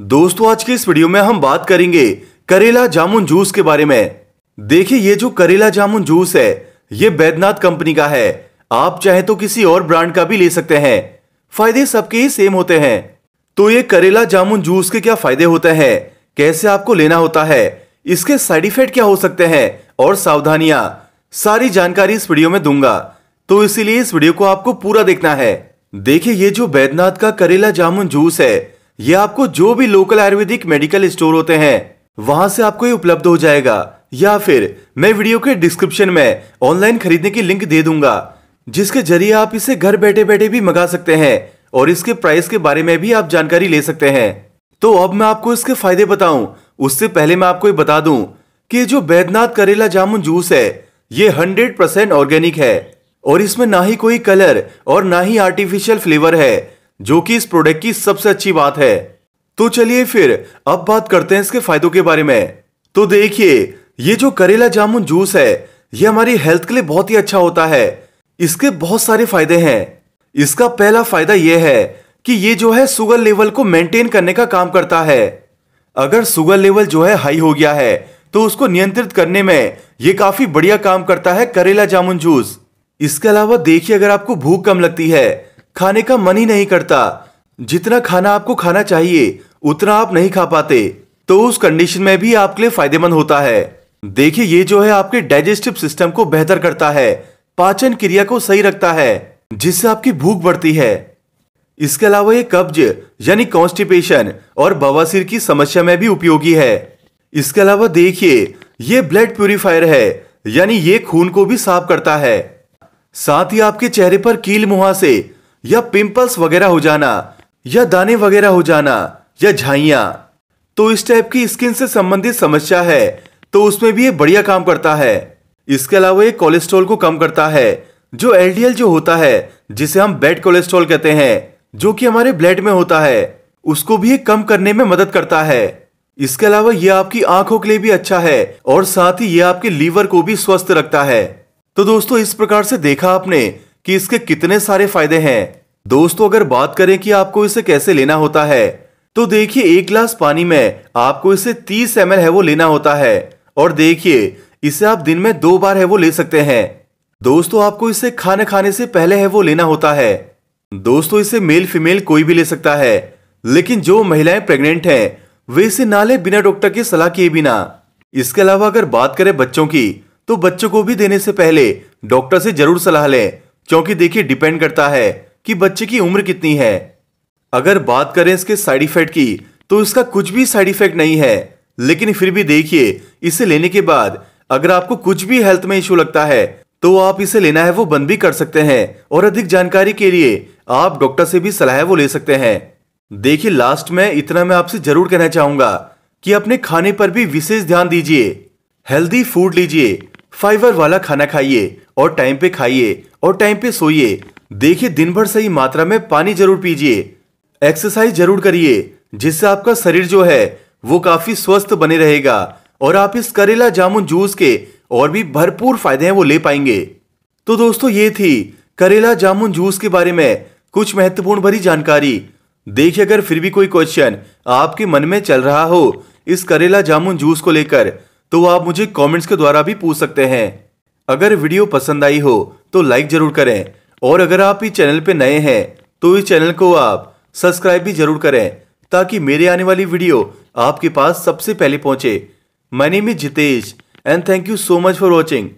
दोस्तों आज के इस वीडियो में हम बात करेंगे करेला जामुन जूस के बारे में देखिए ये जो करेला जामुन जूस है ये बैद्यनाथ कंपनी का है आप चाहे तो किसी और ब्रांड का भी ले सकते हैं फायदे सबके ही सेम होते हैं तो ये करेला जामुन जूस के क्या फायदे होते हैं कैसे आपको लेना होता है इसके साइड इफेक्ट क्या हो सकते हैं और सावधानियां सारी जानकारी इस वीडियो में दूंगा तो इसीलिए इस वीडियो को आपको पूरा देखना है देखिए ये जो बैद्यनाथ का करेला जामुन जूस है ये आपको जो भी लोकल आयुर्वेदिक मेडिकल स्टोर होते हैं वहां से आपको ये उपलब्ध हो जाएगा या फिर मैं वीडियो के डिस्क्रिप्शन में ऑनलाइन खरीदने की लिंक दे दूंगा जिसके जरिए आप इसे घर बैठे बैठे भी मंगा सकते हैं और इसके प्राइस के बारे में भी आप जानकारी ले सकते हैं तो अब मैं आपको इसके फायदे बताऊं उससे पहले मैं आपको ये बता दूं कि जो बैदनाथ करेला जामुन जूस है ये हंड्रेड परसेंट ऑर्गेनिक है और इसमें ना ही कोई कलर और ना ही आर्टिफिशियल फ्लेवर है जो कि इस प्रोडक्ट की सबसे अच्छी बात है तो चलिए फिर अब बात करते हैं इसके फायदों के बारे में तो देखिए ये जो करेला जामुन जूस है ये हमारी हेल्थ के लिए बहुत ही अच्छा होता है इसके बहुत सारे फायदे हैं इसका पहला फायदा यह है कि ये जो है सुगर लेवल को मेंटेन करने का काम करता है अगर सुगर लेवल जो है हाई हो गया है तो उसको नियंत्रित करने में यह काफी बढ़िया काम करता है करेला जामुन जूस इसके अलावा देखिए अगर आपको भूख कम लगती है खाने का मन ही नहीं करता जितना खाना आपको खाना चाहिए उतना आप नहीं खा पाते तो उस कंडीशन में भी आपके लिए फायदेमंद होता है देखिए ये जो है आपके डाइजेस्टिव सिस्टम को बेहतर करता है पाचन क्रिया को सही रखता है जिससे आपकी भूख बढ़ती है इसके अलावा ये कब्ज यानी कॉन्स्टिपेशन और बवासीर की समस्या में भी उपयोगी है इसके अलावा देखिए ये ब्लड प्यूरिफायर है यानी ये खून को भी साफ करता है साथ ही आपके चेहरे पर कील मुहा या पिंपल्स वगैरह हो जाना या दाने वगैरह हो जाना या झाइया तो इस टाइप की स्किन से संबंधित समस्या है तो उसमें भी ये बढ़िया काम करता है इसके अलावा ये कोलेस्ट्रॉल को कम करता है जो एलडीएल जो होता है जिसे हम बेड कोलेस्ट्रॉल कहते हैं जो कि हमारे ब्लड में होता है उसको भी ये कम करने में मदद करता है इसके अलावा ये आपकी आंखों के लिए भी अच्छा है और साथ ही ये आपके लीवर को भी स्वस्थ रखता है तो दोस्तों इस प्रकार से देखा आपने कि इसके कितने सारे फायदे हैं दोस्तों अगर बात करें कि आपको इसे कैसे लेना होता है तो देखिए एक ग्लास पानी में आपको इसे 30 एम है वो लेना होता है और देखिए इसे आप दिन में दो बार है वो ले सकते हैं दोस्तों आपको इसे खाने खाने से पहले है वो लेना होता है दोस्तों इसे मेल फीमेल कोई भी ले सकता है लेकिन जो महिलाएं प्रेग्नेंट हैं वे इसे ना ले बिना डॉक्टर की सलाह किए बिना इसके अलावा अगर बात करें बच्चों की तो बच्चों को भी देने से पहले डॉक्टर से जरूर सलाह लें क्योंकि देखिए डिपेंड करता है कि बच्चे की उम्र कितनी है अगर बात करें इसके साइड इफेक्ट की तो इसका कुछ भी साइड इफेक्ट नहीं है लेकिन फिर भी देखिए इसे लेने के बाद अगर आपको कुछ भी हेल्थ में इश्यू लगता है तो आप इसे लेना है वो बंद भी कर सकते हैं और अधिक जानकारी के लिए आप डॉक्टर से भी सलाह वो ले सकते हैं देखिए लास्ट में इतना मैं आपसे जरूर कहना चाहूंगा कि अपने खाने पर भी विशेष ध्यान दीजिए हेल्दी फूड लीजिए फाइबर वाला खाना खाइए और टाइम पे खाइए और टाइम पे सोइए देखिए दिन भर सही मात्रा में पानी जरूर पीजिए एक्सरसाइज जरूर करिए जिससे आपका शरीर जो है वो काफी स्वस्थ बने रहेगा और आप इस करेला जामुन जूस के और भी भरपूर फायदे हैं वो ले पाएंगे तो दोस्तों ये थी करेला जामुन जूस के बारे में कुछ महत्वपूर्ण भरी जानकारी देखिए अगर फिर भी कोई क्वेश्चन आपके मन में चल रहा हो इस करेला जामुन जूस को लेकर तो आप मुझे कमेंट्स के द्वारा भी पूछ सकते हैं अगर वीडियो पसंद आई हो तो लाइक जरूर करें और अगर आप इस चैनल पर नए हैं तो इस चैनल को आप सब्सक्राइब भी जरूर करें ताकि मेरे आने वाली वीडियो आपके पास सबसे पहले पहुंचे मैंने में Jitesh and thank you so much for watching